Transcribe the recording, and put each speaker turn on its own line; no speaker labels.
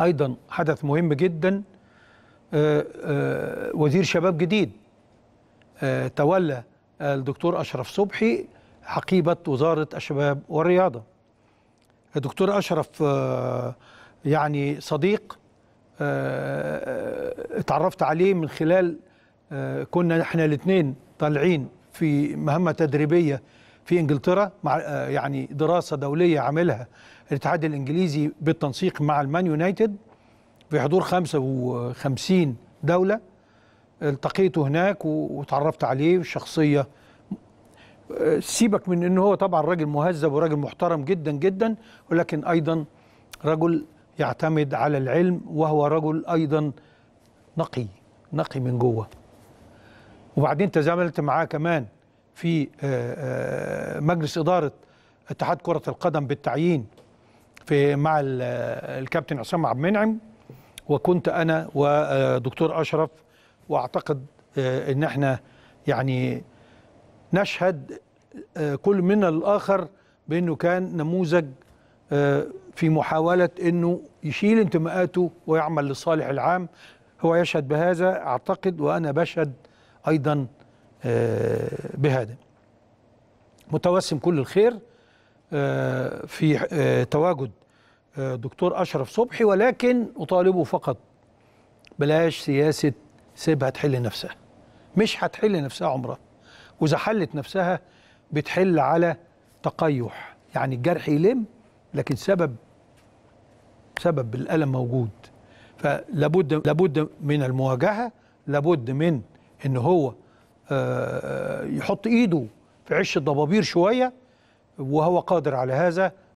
أيضا حدث مهم جدا آه، آه، وزير شباب جديد آه، تولى الدكتور أشرف صبحي حقيبة وزارة الشباب والرياضة الدكتور أشرف يعني صديق اتعرفت عليه من خلال كنا احنا الاثنين طالعين في مهمة تدريبية في انجلترا مع آه، يعني دراسه دوليه عاملها الاتحاد الانجليزي بالتنسيق مع المان يونايتد في حضور 55 دوله التقيته هناك وتعرفت عليه الشخصيه آه، سيبك من ان هو طبعا راجل مهذب وراجل محترم جدا جدا ولكن ايضا رجل يعتمد على العلم وهو رجل ايضا نقي نقي من جوه وبعدين تزاملت معاه كمان في آه، آه، مجلس إدارة اتحاد كرة القدم بالتعيين في مع آه، الكابتن عصام عبد المنعم وكنت أنا ودكتور أشرف وأعتقد إن احنا يعني نشهد كل منا الآخر بأنه كان نموذج في محاولة أنه يشيل انتماءاته ويعمل للصالح العام هو يشهد بهذا أعتقد وأنا بشهد أيضا آه، بهذا متوسم كل الخير آه، في آه، تواجد دكتور أشرف صبحي ولكن أطالبه فقط بلاش سياسة سيبها تحل نفسها مش هتحل نفسها عمرها وإذا حلت نفسها بتحل على تقيح يعني الجرح يلم لكن سبب سبب الألم موجود فلابد لابد من المواجهة لابد من إن هو آه، آه، يحط ايده في عش الضبابير شويه وهو قادر على هذا